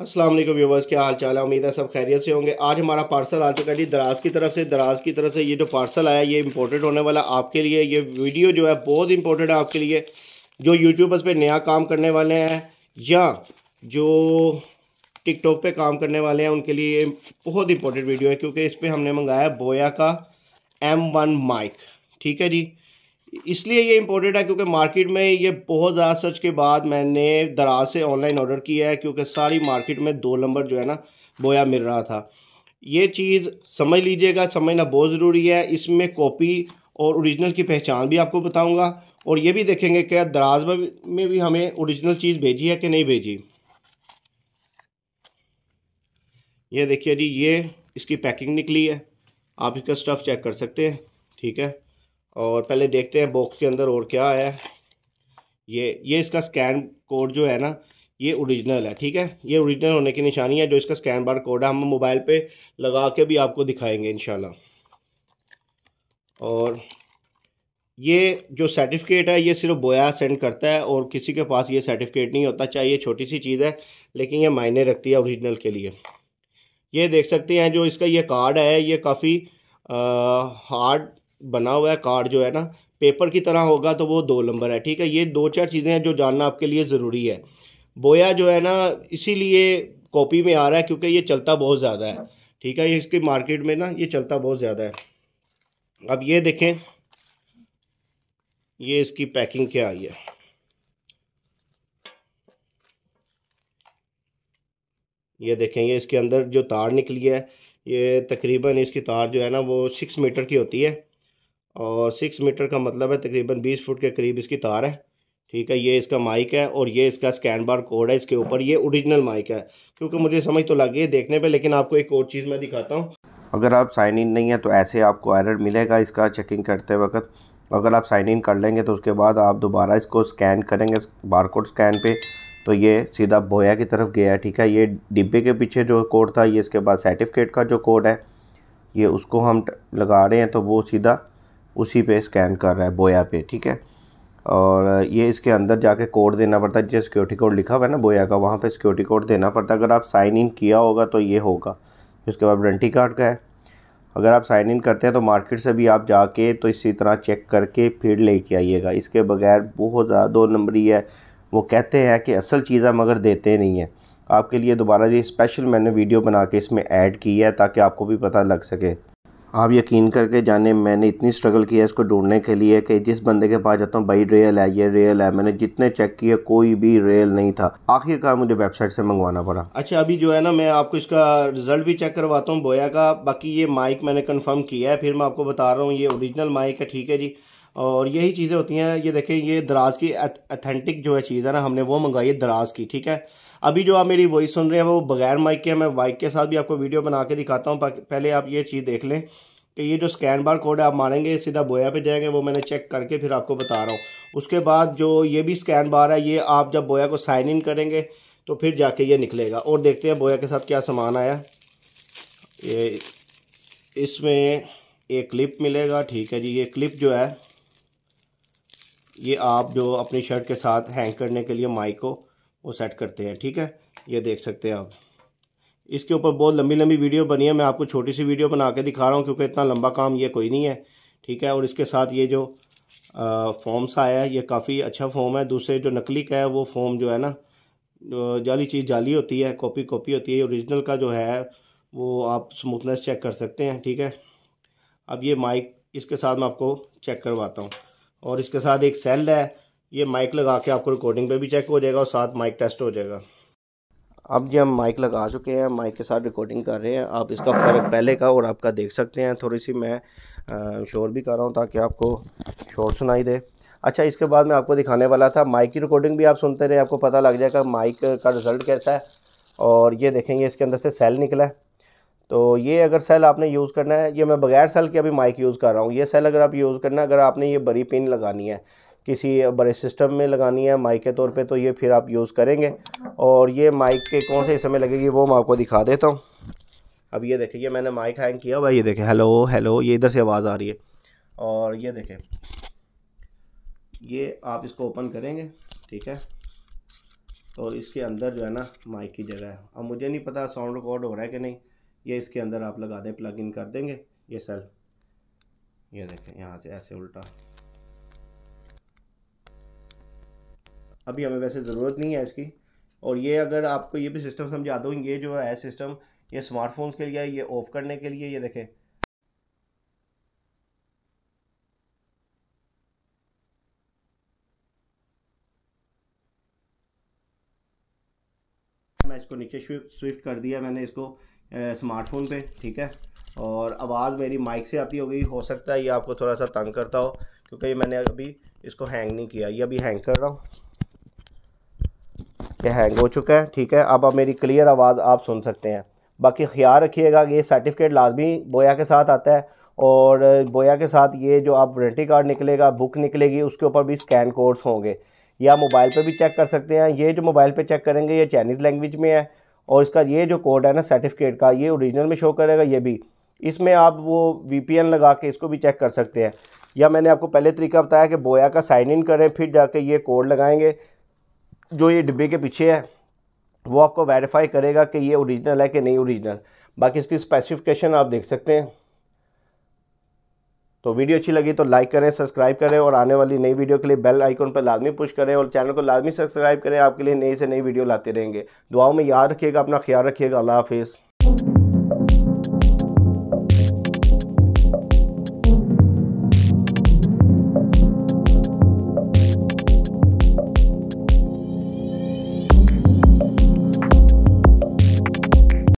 अस्सलाम वालेकुम व्यूवर्स क्या हाल चाल है उम्मीद है सब खैरियत से होंगे आज हमारा पार्सल आ चुका है जी दराज की तरफ से दराज की तरफ से ये जो पार्सल आया ये इंपॉर्टेंट होने वाला आपके लिए ये वीडियो जो है बहुत इंपॉर्टेंट है आपके लिए जो यूट्यूबर्स पे नया काम करने वाले हैं या जो टिकटॉक पे काम करने वाले हैं उनके लिए बहुत इंपॉर्टेंट वीडियो है क्योंकि इस पर हमने मंगाया बोया का एम वन माइक ठीक है जी इसलिए ये इम्पोर्टेंट है क्योंकि मार्केट में ये बहुत ज़्यादा सर्च के बाद मैंने दराज से ऑनलाइन ऑर्डर किया है क्योंकि सारी मार्केट में दो नंबर जो है ना बोया मिल रहा था ये चीज़ समझ लीजिएगा समझना बहुत ज़रूरी है इसमें कॉपी और ओरिजिनल की पहचान भी आपको बताऊंगा और ये भी देखेंगे क्या दराज में भी हमें ओरिजिनल चीज़ भेजी है कि नहीं भेजी ये देखिए जी ये इसकी पैकिंग निकली है आप इसका स्टफ़ चेक कर सकते हैं ठीक है और पहले देखते हैं बॉक्स के अंदर और क्या है ये ये इसका स्कैन कोड जो है ना ये ओरिजिनल है ठीक है ये ओरिजिनल होने की निशानी है जो इसका स्कैन बार कोड है हम मोबाइल पे लगा के भी आपको दिखाएंगे इन और ये जो सर्टिफिकेट है ये सिर्फ बोया सेंड करता है और किसी के पास ये सर्टिफिकेट नहीं होता चाहे ये छोटी सी चीज़ है लेकिन ये मायने रखती है ओरिजिनल के लिए ये देख सकते हैं जो इसका ये कार्ड है ये काफ़ी हार्ड बना हुआ है कार्ड जो है ना पेपर की तरह होगा तो वो दो नंबर है ठीक है ये दो चार चीज़ें हैं जो जानना आपके लिए ज़रूरी है बोया जो है ना इसीलिए कॉपी में आ रहा है क्योंकि ये चलता बहुत ज़्यादा है ठीक है इसकी इसके मार्केट में ना ये चलता बहुत ज़्यादा है अब ये देखें ये इसकी पैकिंग क्या आई है ये देखें ये इसके अंदर जो तार निकली है ये तकरीबन इसकी तार जो है ना वो सिक्स मीटर की होती है और सिक्स मीटर का मतलब है तकरीबन बीस फुट के करीब इसकी तार है ठीक है ये इसका माइक है और ये इसका स्कैन बार कोड है इसके ऊपर ये ओरिजिनल माइक है क्योंकि मुझे समझ तो लगी है देखने पे लेकिन आपको एक और चीज़ मैं दिखाता हूँ अगर आप साइन इन नहीं है तो ऐसे आपको एरर मिलेगा इसका चेकिंग करते वक्त अगर आप साइन इन कर लेंगे तो उसके बाद आप दोबारा इसको स्कैन करेंगे कोड स्कैन पर तो ये सीधा बोया की तरफ गया है ठीक है ये डिब्बे के पीछे जो कोड था ये इसके बाद सर्टिफिकेट का जो कोड है ये उसको हम लगा रहे हैं तो वो सीधा उसी पे स्कैन कर रहा है बोया पे ठीक है और ये इसके अंदर जाके कोड देना पड़ता है जो सिक्योरिटी कोड लिखा हुआ है ना बोया का वहाँ पे सिक्योरिटी कोड देना पड़ता है अगर आप साइन इन किया होगा तो ये होगा उसके बाद वारंटी कार्ड का है अगर आप साइन इन करते हैं तो मार्केट से भी आप जाके तो इसी तरह चेक करके फिर लेके आइएगा इसके बगैर बहुत ज़्यादा दो नंबरी है वो कहते हैं कि असल चीज़ है मगर देते नहीं हैं आपके लिए दोबारा ये स्पेशल मैंने वीडियो बना के इसमें ऐड की है ताकि आपको भी पता लग सके आप यकीन करके जाने मैंने इतनी स्ट्रगल की है इसको ढूंढने के लिए कि जिस बंदे के पास जाता हूँ भाई रेल है ये रेल है मैंने जितने चेक किए कोई भी रेल नहीं था आखिरकार मुझे वेबसाइट से मंगवाना पड़ा अच्छा अभी जो है ना मैं आपको इसका रिजल्ट भी चेक करवाता हूँ बोया का बाकी ये माइक मैंने कन्फर्म किया है फिर मैं आपको बता रहा हूँ ये ओरिजिनल माइक है ठीक है जी और यही चीज़ें होती हैं ये देखें ये दराज की अथेंटिक जो है चीज़ है ना हमने वो मंगाई है दराज की ठीक है अभी जो आप मेरी वॉइस सुन रहे हैं वो बगैर माइक के मैं माइक के साथ भी आपको वीडियो बना के दिखाता हूँ पहले आप ये चीज़ देख लें कि ये जो स्कैन बार कोड है आप मारेंगे सीधा बोया पे जाएंगे वो मैंने चेक करके फिर आपको बता रहा हूँ उसके बाद जो ये भी स्कैन बार है ये आप जब बोया को साइन इन करेंगे तो फिर जाके ये निकलेगा और देखते हैं बोया के साथ क्या सामान आया ये इसमें एक क्लिप मिलेगा ठीक है जी ये क्लिप जो है ये आप जो अपनी शर्ट के साथ हैंग करने के लिए माइक को वो सेट करते हैं ठीक है ये देख सकते हैं आप इसके ऊपर बहुत लंबी लंबी वीडियो बनी है मैं आपको छोटी सी वीडियो बना के दिखा रहा हूँ क्योंकि इतना लंबा काम ये कोई नहीं है ठीक है और इसके साथ ये जो फॉर्म्स आया है ये काफ़ी अच्छा फॉर्म है दूसरे जो नकली का है वो फॉर्म जो है ना जाली चीज़ जाली होती है कॉपी कॉपी होती है ओरिजिनल का जो है वो आप स्मूथनेस चेक कर सकते हैं ठीक है अब ये माइक इसके साथ मैं आपको चेक करवाता हूँ और इसके साथ एक सेल है ये माइक लगा के आपको रिकॉर्डिंग पे भी चेक हो जाएगा और साथ माइक टेस्ट हो जाएगा अब जी हम माइक लगा चुके हैं माइक के साथ रिकॉर्डिंग कर रहे हैं आप इसका फ़र्क पहले का और आपका देख सकते हैं थोड़ी सी मैं शोर भी कर रहा हूँ ताकि आपको शोर सुनाई दे अच्छा इसके बाद मैं आपको दिखाने वाला था माइक की रिकॉर्डिंग भी आप सुनते रहे आपको पता लग जाएगा माइक का रिज़ल्ट कैसा है और ये देखेंगे इसके अंदर से सेल निकला है तो ये अगर सेल आपने यूज़ करना है ये मैं बगैर सेल के अभी माइक यूज़ कर रहा हूँ ये सेल अगर आप यूज़ करना है अगर आपने ये बड़ी पिन लगानी है किसी बड़े सिस्टम में लगानी है माइक के तौर पे तो ये फिर आप यूज़ करेंगे और ये माइक के कौन से समय लगेगी वो मैं आपको दिखा देता हूँ अब ये देखें ये मैंने माइक हैंग किया हुआ ये देखें हेलो हेलो ये इधर से आवाज़ आ रही है और ये देखें ये आप इसको ओपन करेंगे ठीक है तो इसके अंदर जो है ना माइक की जगह है अब मुझे नहीं पता साउंड रिकॉर्ड हो रहा है कि नहीं ये इसके अंदर आप लगा दें प्लग इन कर देंगे ये सेल ये देखें यहाँ से ऐसे उल्टा अभी हमें वैसे ज़रूरत नहीं है इसकी और ये अगर आपको ये भी सिस्टम समझा दूँ ये जो है सिस्टम ये स्मार्टफोन्स के लिए ये ऑफ़ करने के लिए ये देखें इसको नीचे स्विफ्ट कर दिया मैंने इसको स्मार्टफोन पे ठीक है और आवाज़ मेरी माइक से आती होगी हो सकता है ये आपको थोड़ा सा तंग करता हो क्योंकि मैंने अभी इसको हैंग नहीं किया ये अभी हैंग कर रहा हूँ ये हैंग हो चुका है ठीक है अब आप मेरी क्लियर आवाज़ आप सुन सकते हैं बाकी ख्याल रखिएगा कि ये सर्टिफिकेट लाजमी बोया के साथ आता है और बोया के साथ ये जो आप वारंटी कार्ड निकलेगा बुक निकलेगी उसके ऊपर भी स्कैन कोड्स होंगे या मोबाइल पर भी चेक कर सकते हैं ये जो मोबाइल पर चेक करेंगे ये चाइनीज़ लैंग्वेज में है और इसका ये जो कोड है ना सर्टिफिकेट का ये ओरिजिनल में शो करेगा ये भी इसमें आप वो वी लगा के इसको भी चेक कर सकते हैं या मैंने आपको पहले तरीका बताया कि बोया का साइन इन करें फिर जाके ये कोड लगाएंगे जो ये डिब्बे के पीछे है वो आपको वेरीफाई करेगा कि ये ओरिजिनल है कि नहीं ओरिजिनल बाकी इसकी स्पेसिफिकेशन आप देख सकते हैं तो वीडियो अच्छी लगी तो लाइक करें सब्सक्राइब करें और आने वाली नई वीडियो के लिए बेल आइकन पर लाजमी पुश करें और चैनल को लाजमी सब्सक्राइब करें आपके लिए नई से नई वीडियो लाते रहेंगे दुआओं में याद रखिएगा अपना ख्याल रखिएगा अल्लाह हाफिज़